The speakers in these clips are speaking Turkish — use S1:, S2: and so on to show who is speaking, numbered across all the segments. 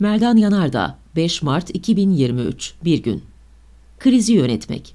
S1: Merdan Yanardağ, 5 Mart 2023, Bir Gün Krizi Yönetmek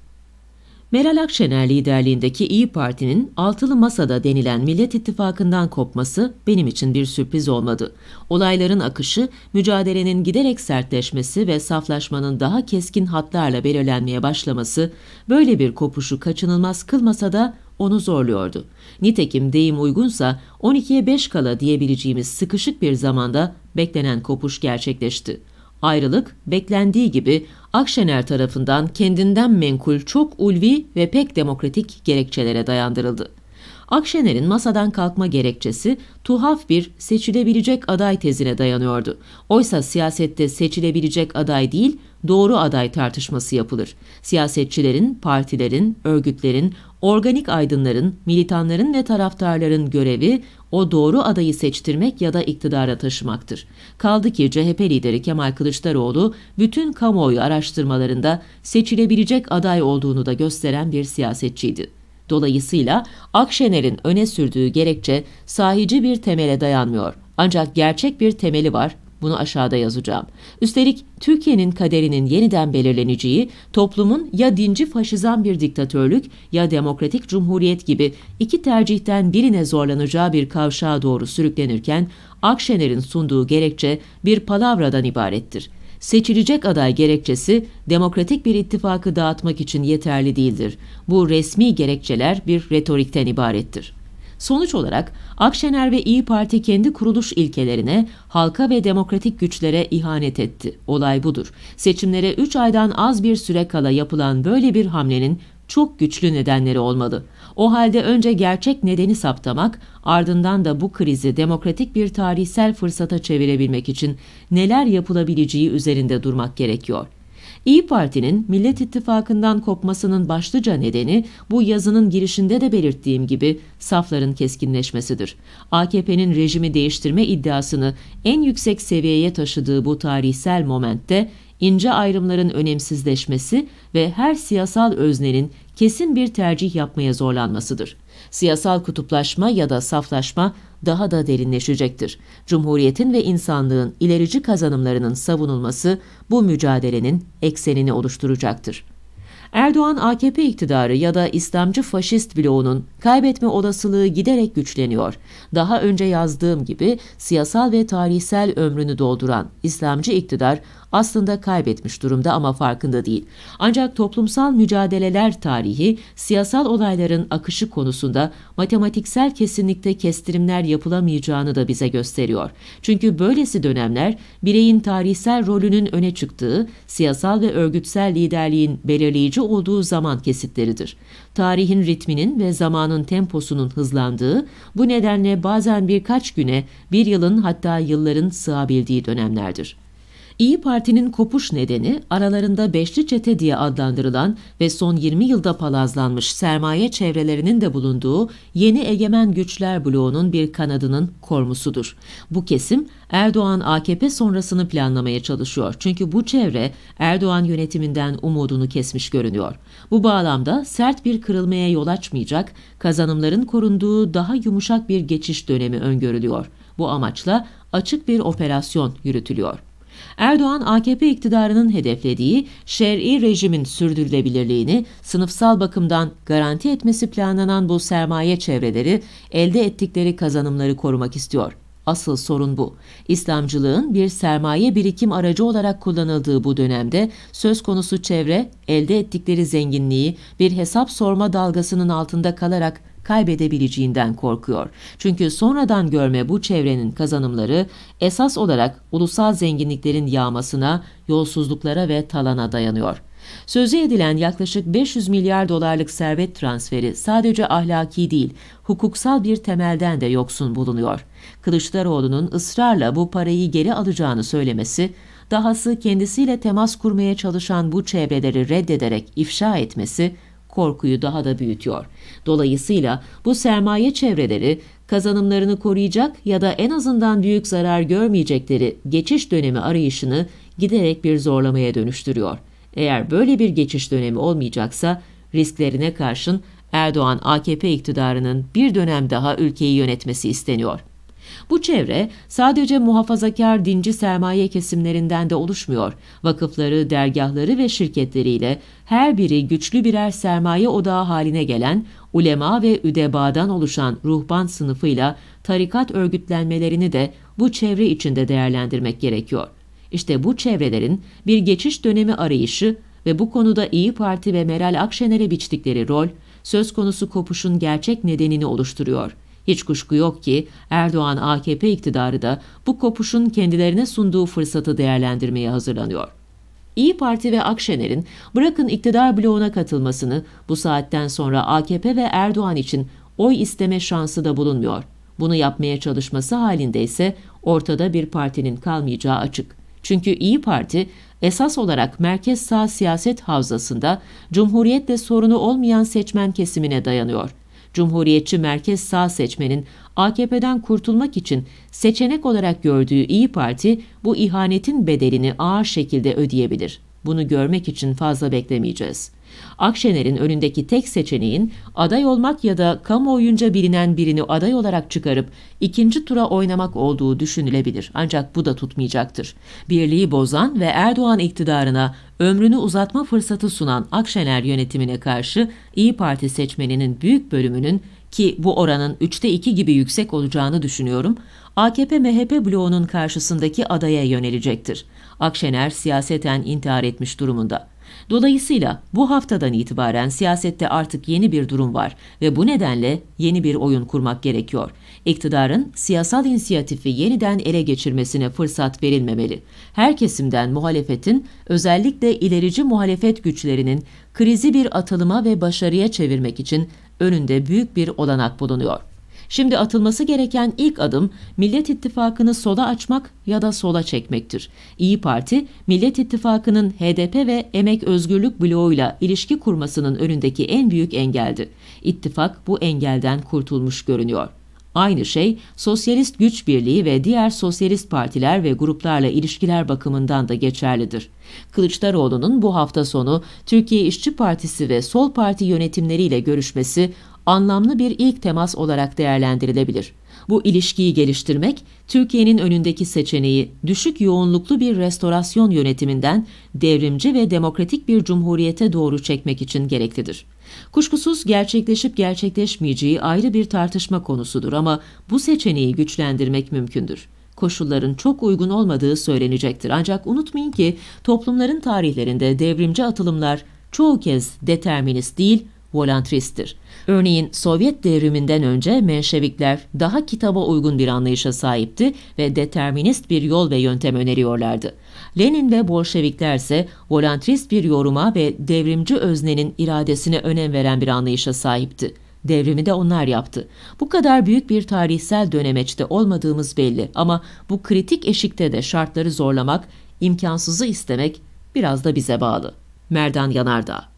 S1: Meral Akşener liderliğindeki İyi Parti'nin altılı masada denilen Millet İttifakı'ndan kopması benim için bir sürpriz olmadı. Olayların akışı, mücadelenin giderek sertleşmesi ve saflaşmanın daha keskin hatlarla belirlenmeye başlaması böyle bir kopuşu kaçınılmaz kılmasa da onu zorluyordu. Nitekim deyim uygunsa 12'ye 5 kala diyebileceğimiz sıkışık bir zamanda beklenen kopuş gerçekleşti. Ayrılık beklendiği gibi Akşener tarafından kendinden menkul çok ulvi ve pek demokratik gerekçelere dayandırıldı. Akşener'in masadan kalkma gerekçesi tuhaf bir seçilebilecek aday tezine dayanıyordu. Oysa siyasette seçilebilecek aday değil, doğru aday tartışması yapılır. Siyasetçilerin, partilerin, örgütlerin, organik aydınların, militanların ve taraftarların görevi o doğru adayı seçtirmek ya da iktidara taşımaktır. Kaldı ki CHP lideri Kemal Kılıçdaroğlu bütün kamuoyu araştırmalarında seçilebilecek aday olduğunu da gösteren bir siyasetçiydi. Dolayısıyla Akşener'in öne sürdüğü gerekçe sahici bir temele dayanmıyor. Ancak gerçek bir temeli var bunu aşağıda yazacağım. Üstelik Türkiye'nin kaderinin yeniden belirleneceği, toplumun ya dinci faşizan bir diktatörlük ya demokratik cumhuriyet gibi iki tercihten birine zorlanacağı bir kavşağa doğru sürüklenirken Akşener'in sunduğu gerekçe bir palavradan ibarettir. Seçilecek aday gerekçesi demokratik bir ittifakı dağıtmak için yeterli değildir. Bu resmi gerekçeler bir retorikten ibarettir. Sonuç olarak Akşener ve İyi Parti kendi kuruluş ilkelerine, halka ve demokratik güçlere ihanet etti. Olay budur. Seçimlere 3 aydan az bir süre kala yapılan böyle bir hamlenin çok güçlü nedenleri olmalı. O halde önce gerçek nedeni saptamak, ardından da bu krizi demokratik bir tarihsel fırsata çevirebilmek için neler yapılabileceği üzerinde durmak gerekiyor. İyi Parti'nin Millet İttifakı'ndan kopmasının başlıca nedeni bu yazının girişinde de belirttiğim gibi safların keskinleşmesidir. AKP'nin rejimi değiştirme iddiasını en yüksek seviyeye taşıdığı bu tarihsel momentte ince ayrımların önemsizleşmesi ve her siyasal öznenin kesin bir tercih yapmaya zorlanmasıdır. Siyasal kutuplaşma ya da saflaşma daha da derinleşecektir. Cumhuriyetin ve insanlığın ilerici kazanımlarının savunulması bu mücadelenin eksenini oluşturacaktır. Erdoğan AKP iktidarı ya da İslamcı faşist bloğunun kaybetme olasılığı giderek güçleniyor. Daha önce yazdığım gibi siyasal ve tarihsel ömrünü dolduran İslamcı iktidar aslında kaybetmiş durumda ama farkında değil. Ancak toplumsal mücadeleler tarihi siyasal olayların akışı konusunda matematiksel kesinlikte kestirimler yapılamayacağını da bize gösteriyor. Çünkü böylesi dönemler bireyin tarihsel rolünün öne çıktığı, siyasal ve örgütsel liderliğin belirleyici olduğu zaman kesitleridir. Tarihin ritminin ve zamanın temposunun hızlandığı, bu nedenle bazen birkaç güne, bir yılın hatta yılların sığabildiği dönemlerdir. İyi Parti'nin kopuş nedeni aralarında beşli çete diye adlandırılan ve son 20 yılda palazlanmış sermaye çevrelerinin de bulunduğu yeni egemen güçler bloğunun bir kanadının kormusudur. Bu kesim Erdoğan AKP sonrasını planlamaya çalışıyor. Çünkü bu çevre Erdoğan yönetiminden umudunu kesmiş görünüyor. Bu bağlamda sert bir kırılmaya yol açmayacak, kazanımların korunduğu daha yumuşak bir geçiş dönemi öngörülüyor. Bu amaçla açık bir operasyon yürütülüyor. Erdoğan AKP iktidarının hedeflediği şer'i rejimin sürdürülebilirliğini sınıfsal bakımdan garanti etmesi planlanan bu sermaye çevreleri elde ettikleri kazanımları korumak istiyor. Asıl sorun bu. İslamcılığın bir sermaye birikim aracı olarak kullanıldığı bu dönemde söz konusu çevre elde ettikleri zenginliği bir hesap sorma dalgasının altında kalarak kaybedebileceğinden korkuyor. Çünkü sonradan görme bu çevrenin kazanımları esas olarak ulusal zenginliklerin yağmasına, yolsuzluklara ve talana dayanıyor. Sözü edilen yaklaşık 500 milyar dolarlık servet transferi sadece ahlaki değil, hukuksal bir temelden de yoksun bulunuyor. Kılıçdaroğlu'nun ısrarla bu parayı geri alacağını söylemesi, dahası kendisiyle temas kurmaya çalışan bu çevreleri reddederek ifşa etmesi korkuyu daha da büyütüyor. Dolayısıyla bu sermaye çevreleri kazanımlarını koruyacak ya da en azından büyük zarar görmeyecekleri geçiş dönemi arayışını giderek bir zorlamaya dönüştürüyor. Eğer böyle bir geçiş dönemi olmayacaksa risklerine karşın Erdoğan AKP iktidarının bir dönem daha ülkeyi yönetmesi isteniyor. Bu çevre sadece muhafazakar dinci sermaye kesimlerinden de oluşmuyor. Vakıfları, dergahları ve şirketleriyle her biri güçlü birer sermaye odağı haline gelen ulema ve üdebadan oluşan ruhban sınıfıyla tarikat örgütlenmelerini de bu çevre içinde değerlendirmek gerekiyor. İşte bu çevrelerin bir geçiş dönemi arayışı ve bu konuda İyi Parti ve Meral Akşener'e biçtikleri rol söz konusu kopuşun gerçek nedenini oluşturuyor.'' Hiç kuşku yok ki Erdoğan AKP iktidarı da bu kopuşun kendilerine sunduğu fırsatı değerlendirmeye hazırlanıyor. İyi Parti ve Akşener'in bırakın iktidar bloğuna katılmasını bu saatten sonra AKP ve Erdoğan için oy isteme şansı da bulunmuyor. Bunu yapmaya çalışması halinde ise ortada bir partinin kalmayacağı açık. Çünkü İyi Parti esas olarak merkez sağ siyaset havzasında Cumhuriyet'le sorunu olmayan seçmen kesimine dayanıyor. Cumhuriyetçi merkez sağ seçmenin AKP'den kurtulmak için seçenek olarak gördüğü İyi Parti bu ihanetin bedelini ağır şekilde ödeyebilir. Bunu görmek için fazla beklemeyeceğiz. Akşener'in önündeki tek seçeneğin aday olmak ya da kamuoyunca bilinen birini aday olarak çıkarıp ikinci tura oynamak olduğu düşünülebilir. Ancak bu da tutmayacaktır. Birliği bozan ve Erdoğan iktidarına ömrünü uzatma fırsatı sunan Akşener yönetimine karşı İyi Parti seçmeninin büyük bölümünün ki bu oranın 3'te 2 gibi yüksek olacağını düşünüyorum, AKP-MHP bloğunun karşısındaki adaya yönelecektir. Akşener siyaseten intihar etmiş durumunda. Dolayısıyla bu haftadan itibaren siyasette artık yeni bir durum var ve bu nedenle yeni bir oyun kurmak gerekiyor. İktidarın siyasal inisiyatifi yeniden ele geçirmesine fırsat verilmemeli. Her kesimden muhalefetin, özellikle ilerici muhalefet güçlerinin krizi bir atılıma ve başarıya çevirmek için önünde büyük bir olanak bulunuyor. Şimdi atılması gereken ilk adım Millet İttifakı'nı sola açmak ya da sola çekmektir. İyi Parti, Millet İttifakı'nın HDP ve Emek Özgürlük bloğuyla ilişki kurmasının önündeki en büyük engeldi. İttifak bu engelden kurtulmuş görünüyor. Aynı şey sosyalist güç birliği ve diğer sosyalist partiler ve gruplarla ilişkiler bakımından da geçerlidir. Kılıçdaroğlu'nun bu hafta sonu Türkiye İşçi Partisi ve Sol Parti yönetimleriyle görüşmesi anlamlı bir ilk temas olarak değerlendirilebilir. Bu ilişkiyi geliştirmek, Türkiye'nin önündeki seçeneği düşük yoğunluklu bir restorasyon yönetiminden devrimci ve demokratik bir cumhuriyete doğru çekmek için gereklidir. Kuşkusuz gerçekleşip gerçekleşmeyeceği ayrı bir tartışma konusudur ama bu seçeneği güçlendirmek mümkündür koşulların çok uygun olmadığı söylenecektir. Ancak unutmayın ki toplumların tarihlerinde devrimci atılımlar çoğu kez determinist değil, Volantristtir. Örneğin Sovyet devriminden önce Menşevikler daha kitaba uygun bir anlayışa sahipti ve determinist bir yol ve yöntem öneriyorlardı. Lenin ve Bolşevikler ise volantrist bir yoruma ve devrimci öznenin iradesine önem veren bir anlayışa sahipti. Devrimi de onlar yaptı. Bu kadar büyük bir tarihsel dönemeçte olmadığımız belli ama bu kritik eşikte de şartları zorlamak, imkansızı istemek biraz da bize bağlı. Merdan Yanardağ